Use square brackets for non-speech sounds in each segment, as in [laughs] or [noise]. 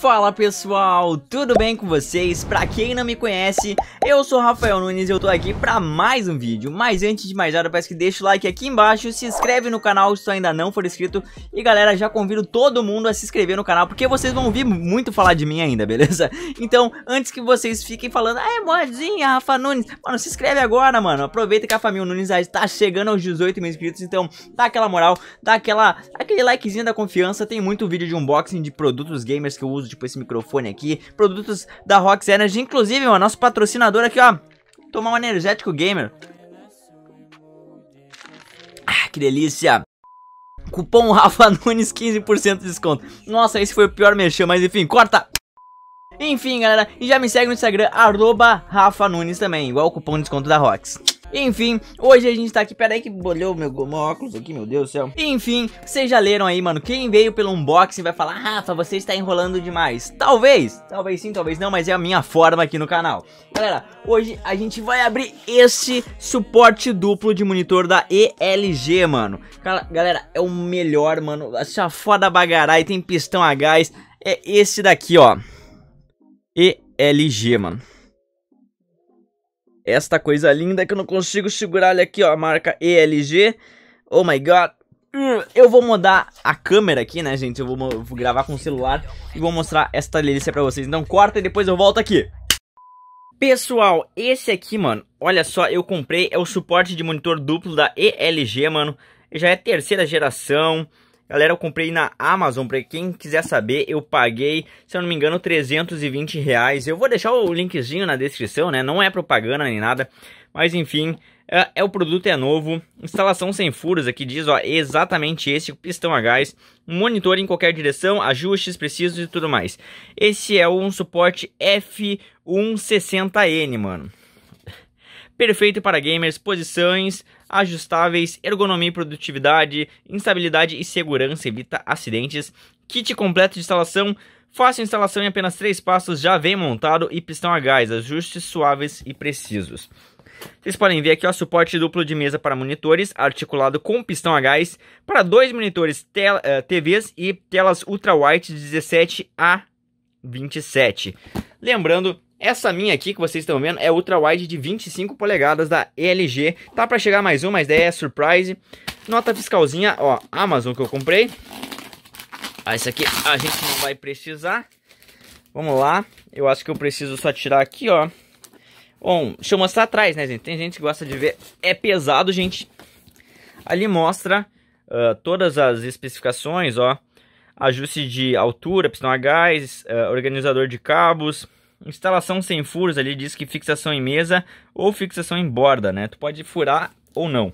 Fala pessoal, tudo bem com vocês? Pra quem não me conhece, eu sou Rafael Nunes e eu tô aqui pra mais um vídeo Mas antes de mais nada, peço que deixe o like aqui embaixo, se inscreve no canal se tu ainda não for inscrito E galera, já convido todo mundo a se inscrever no canal, porque vocês vão ouvir muito falar de mim ainda, [laughs] beleza? Então, antes que vocês fiquem falando, ah, é modinha, Rafa Nunes Mano, se inscreve agora, mano, aproveita que a família Nunes já tá chegando aos 18 mil inscritos Então, dá aquela moral, dá aquela, aquele likezinho da confiança Tem muito vídeo de unboxing de produtos gamers que eu uso tipo esse microfone aqui, produtos da Rox Energy, inclusive, mano, nosso patrocinador aqui, ó, tomar um energético gamer. Ah, que delícia. Cupom [laughs] Rafa Nunes, 15% de desconto. Nossa, esse foi o pior mexer, mas enfim, corta! Enfim, galera, e já me segue no Instagram, arroba Rafa Nunes também, igual o cupom de desconto da Rox. Enfim, hoje a gente tá aqui, peraí que bolhou meu, meu óculos aqui, meu Deus do céu. Enfim, vocês já leram aí, mano, quem veio pelo unboxing vai falar, Rafa, ah, você está enrolando demais. Talvez, talvez sim, talvez não, mas é a minha forma aqui no canal. Galera, hoje a gente vai abrir esse suporte duplo de monitor da ELG, mano. Cara, galera, é o melhor, mano, essa foda bagarai, tem pistão a gás, é esse daqui, ó. ELG, mano esta coisa linda que eu não consigo segurar ele aqui, ó, a marca ELG. Oh my god. Hum, eu vou mudar a câmera aqui, né, gente? Eu vou, vou gravar com o celular e vou mostrar esta delícia pra vocês. Então corta e depois eu volto aqui. Pessoal, esse aqui, mano, olha só, eu comprei, é o suporte de monitor duplo da ELG, mano. Já é terceira geração, Galera, eu comprei na Amazon, para quem quiser saber, eu paguei, se eu não me engano, 320 reais. Eu vou deixar o linkzinho na descrição, né? Não é propaganda nem nada, mas enfim, é, é, o produto é novo, instalação sem furos aqui diz, ó, exatamente esse, pistão a gás, monitor em qualquer direção, ajustes precisos e tudo mais. Esse é um suporte F160N, mano perfeito para gamers, posições ajustáveis, ergonomia e produtividade, instabilidade e segurança, evita acidentes, kit completo de instalação, fácil instalação em apenas três passos, já vem montado e pistão a gás, ajustes suaves e precisos. Vocês podem ver aqui o suporte duplo de mesa para monitores, articulado com pistão a gás, para dois monitores tela, eh, TVs e telas ultra white 17 a 27. Lembrando essa minha aqui que vocês estão vendo é ultra wide de 25 polegadas da LG. Tá para chegar mais uma, mas daí é surprise. Nota fiscalzinha, ó, Amazon que eu comprei. Ah, essa aqui a gente não vai precisar. Vamos lá. Eu acho que eu preciso só tirar aqui, ó. Bom, deixa eu mostrar atrás, né, gente? Tem gente que gosta de ver. É pesado, gente. Ali mostra uh, todas as especificações, ó. Ajuste de altura, pistão a gás, uh, organizador de cabos, Instalação sem furos ali diz que fixação em mesa ou fixação em borda, né? Tu pode furar ou não.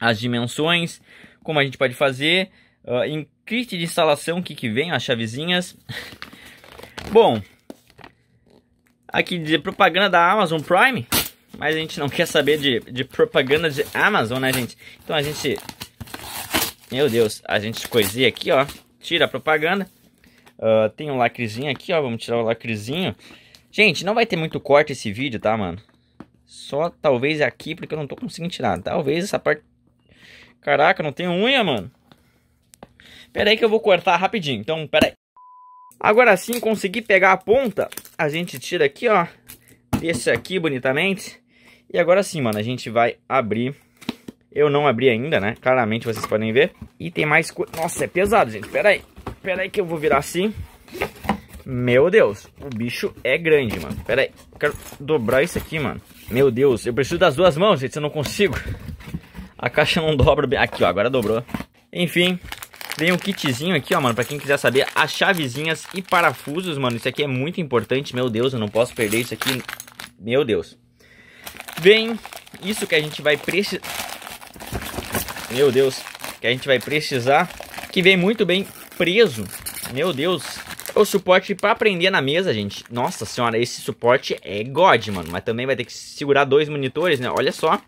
As dimensões, como a gente pode fazer, uh, em kit de instalação, o que, que vem, as chavezinhas. [laughs] Bom, aqui de propaganda da Amazon Prime, mas a gente não [laughs] quer saber de, de propaganda de Amazon, né, gente? Então a gente, meu Deus, a gente coisinha aqui, ó, tira a propaganda. Uh, tem um lacrezinho aqui, ó. Vamos tirar o lacrezinho. Gente, não vai ter muito corte esse vídeo, tá, mano? Só talvez aqui, porque eu não tô conseguindo tirar. Talvez essa parte... Caraca, não tem unha, mano. Pera aí que eu vou cortar rapidinho. Então, pera aí. Agora sim, consegui pegar a ponta. A gente tira aqui, ó. Desce aqui bonitamente. E agora sim, mano, a gente vai abrir. Eu não abri ainda, né? Claramente vocês podem ver. E tem mais coisa. Nossa, é pesado, gente. Pera aí. Pera aí que eu vou virar assim. Meu Deus, o bicho é grande, mano. Pera aí, eu quero dobrar isso aqui, mano. Meu Deus, eu preciso das duas mãos, gente, eu não consigo. A caixa não dobra bem. Aqui, ó, agora dobrou. Enfim, Vem um kitzinho aqui, ó, mano, pra quem quiser saber, as chavezinhas e parafusos, mano, isso aqui é muito importante, meu Deus, eu não posso perder isso aqui, meu Deus. Vem isso que a gente vai precisar, meu Deus, que a gente vai precisar que vem muito bem preso. Meu Deus. O suporte para prender na mesa, gente. Nossa senhora, esse suporte é god, mano. Mas também vai ter que segurar dois monitores, né? Olha só.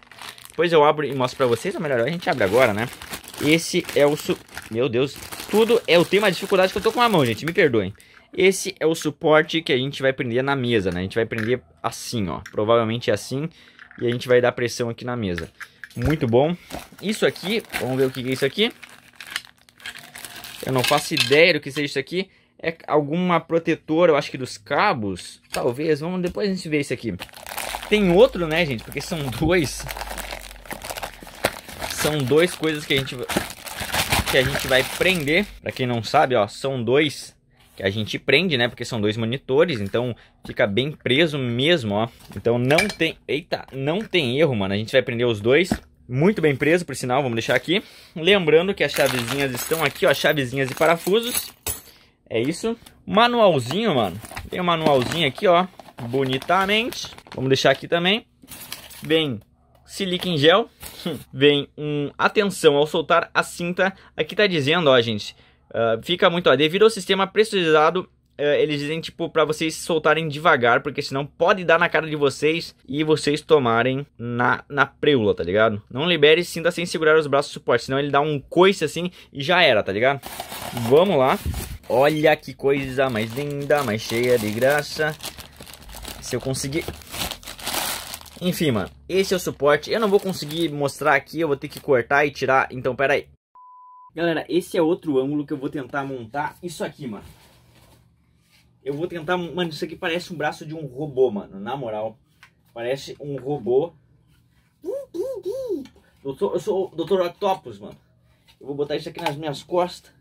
Depois eu abro e mostro para vocês. Ou melhor, a gente abre agora, né? Esse é o... Su... Meu Deus. Tudo é o tema de dificuldade que eu tô com a mão, gente. Me perdoem. Esse é o suporte que a gente vai prender na mesa, né? A gente vai prender assim, ó. Provavelmente é assim. E a gente vai dar pressão aqui na mesa. Muito bom. Isso aqui, vamos ver o que é isso aqui. Eu não faço ideia do que seja isso aqui. É alguma protetora, eu acho que dos cabos. Talvez, vamos depois a gente ver isso aqui. Tem outro, né, gente? Porque são dois. São dois coisas que a gente que a gente vai prender. Para quem não sabe, ó, são dois que a gente prende, né? Porque são dois monitores, então fica bem preso mesmo, ó. Então não tem, eita, não tem erro, mano. A gente vai prender os dois muito bem preso, por sinal, vamos deixar aqui. Lembrando que as chavezinhas estão aqui, ó, chavezinhas e parafusos. É isso. Manualzinho, mano. Tem um manualzinho aqui, ó, bonitamente. Vamos deixar aqui também. Vem silica em gel. [laughs] Vem um atenção ao soltar a cinta. Aqui tá dizendo, ó, gente. Uh, fica muito, ó, devido ao sistema pressurizado eh, eles dizem, tipo, para vocês soltarem devagar, porque senão pode dar na cara de vocês e vocês tomarem na, na preula, tá ligado? Não libere e sinta sem segurar os braços do suporte, senão ele dá um coice assim e já era, tá ligado? Vamos lá. Olha que coisa mais linda, mais cheia de graça. Se eu conseguir... Enfim, mano, esse é o suporte. Eu não vou conseguir mostrar aqui, eu vou ter que cortar e tirar. Então, peraí, Galera, esse é outro ângulo que eu vou tentar montar isso aqui, mano. Eu vou tentar. Mano, isso aqui parece um braço de um robô, mano. Na moral. Parece um robô. Doutor, eu sou o Doutor Octopus, mano. Eu vou botar isso aqui nas minhas costas.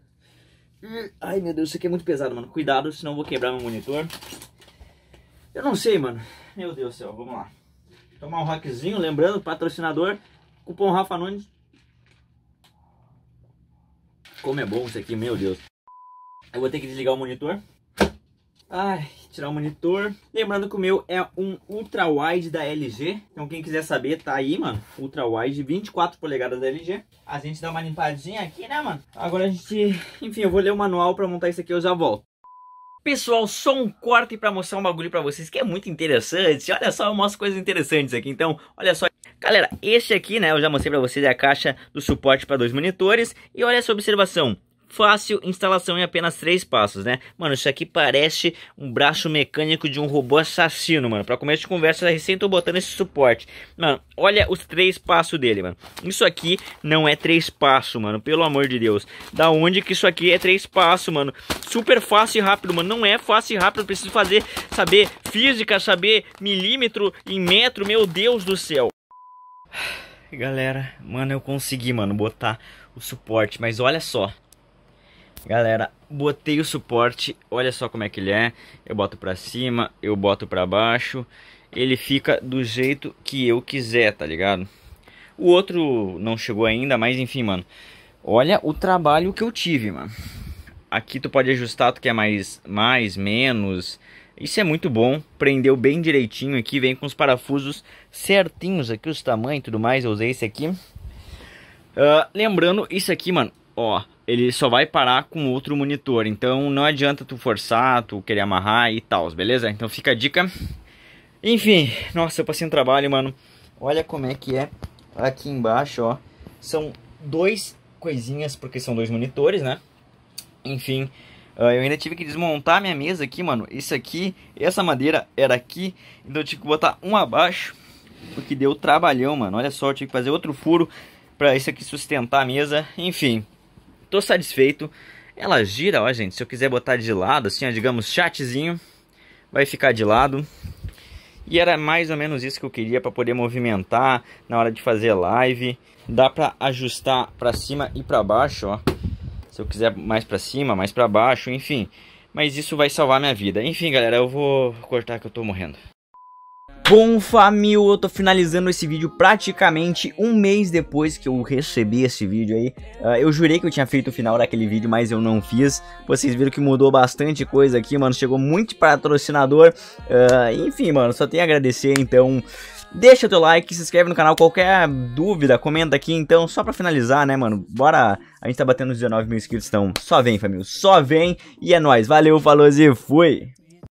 Ai, meu Deus, isso aqui é muito pesado, mano. Cuidado, senão eu vou quebrar meu monitor. Eu não sei, mano. Meu Deus do céu, vamos lá. Tomar um rockzinho, lembrando, patrocinador, cupom Rafa Nunes. Como é bom isso aqui, meu Deus. Eu vou ter que desligar o monitor. Ai, tirar o monitor. Lembrando que o meu é um ultra-wide da LG. Então quem quiser saber, tá aí, mano. Ultra-wide, 24 polegadas da LG. A gente dá uma limpadinha aqui, né, mano? Agora a gente... Enfim, eu vou ler o manual pra montar isso aqui eu já volto. Pessoal, só um corte para mostrar um bagulho para vocês que é muito interessante. Olha só, eu mostro coisas interessantes aqui. Então, olha só. Galera, este aqui, né, eu já mostrei para vocês é a caixa do suporte para dois monitores. E olha essa observação. Fácil instalação em apenas três passos, né? Mano, isso aqui parece um braço mecânico de um robô assassino, mano. Pra começo de conversa, recém tô botando esse suporte. Mano, olha os três passos dele, mano. Isso aqui não é três passos, mano. Pelo amor de Deus. Da onde que isso aqui é três passos, mano? Super fácil e rápido, mano. Não é fácil e rápido. Eu preciso fazer, saber física, saber milímetro em metro. Meu Deus do céu. [sighs] Galera, mano, eu consegui, mano, botar o suporte. Mas olha só. Galera, botei o suporte, olha só como é que ele é. Eu boto pra cima, eu boto pra baixo. Ele fica do jeito que eu quiser, tá ligado? O outro não chegou ainda, mas enfim, mano. Olha o trabalho que eu tive, mano. Aqui tu pode ajustar, tu quer mais, mais, menos. Isso é muito bom. Prendeu bem direitinho aqui, vem com os parafusos certinhos aqui, os tamanhos e tudo mais. Eu usei esse aqui. Uh, lembrando, isso aqui, mano, ó, ele só vai parar com outro monitor. Então não adianta tu forçar, tu querer amarrar e tal, beleza? Então fica a dica. Enfim, nossa, eu passei um trabalho, mano. Olha como é que é aqui embaixo, ó. São dois coisinhas, porque são dois monitores, né? Enfim, ah, eu ainda tive que desmontar minha mesa aqui, mano. Isso aqui, essa madeira era aqui, então eu tive que botar um abaixo, porque deu trabalhão, mano. Olha só, eu tive que fazer outro furo para isso aqui sustentar a mesa. Enfim, Tô satisfeito. Ela gira, ó, gente. Se eu quiser botar de lado, assim, ó, digamos, chatzinho, vai ficar de lado. E era mais ou menos isso que eu queria para poder movimentar na hora de fazer live. Dá para ajustar para cima e para baixo, ó. Se eu quiser mais para cima, mais para baixo, enfim. Mas isso vai salvar minha vida. Enfim, galera, eu vou cortar que eu tô morrendo. Bom, família, eu tô finalizando esse vídeo praticamente um mês depois que eu recebi esse vídeo aí. Uh, eu jurei que eu tinha feito o final daquele vídeo, mas eu não fiz. Vocês viram que mudou bastante coisa aqui, mano. Chegou muito patrocinador. Uh, enfim, mano, só tenho a agradecer, então... Deixa teu like, se inscreve no canal, qualquer dúvida, comenta aqui, então, só pra finalizar, né, mano, bora, a gente tá batendo os 19 mil inscritos, então, só vem, família, só vem, e é nóis, valeu, falou e fui!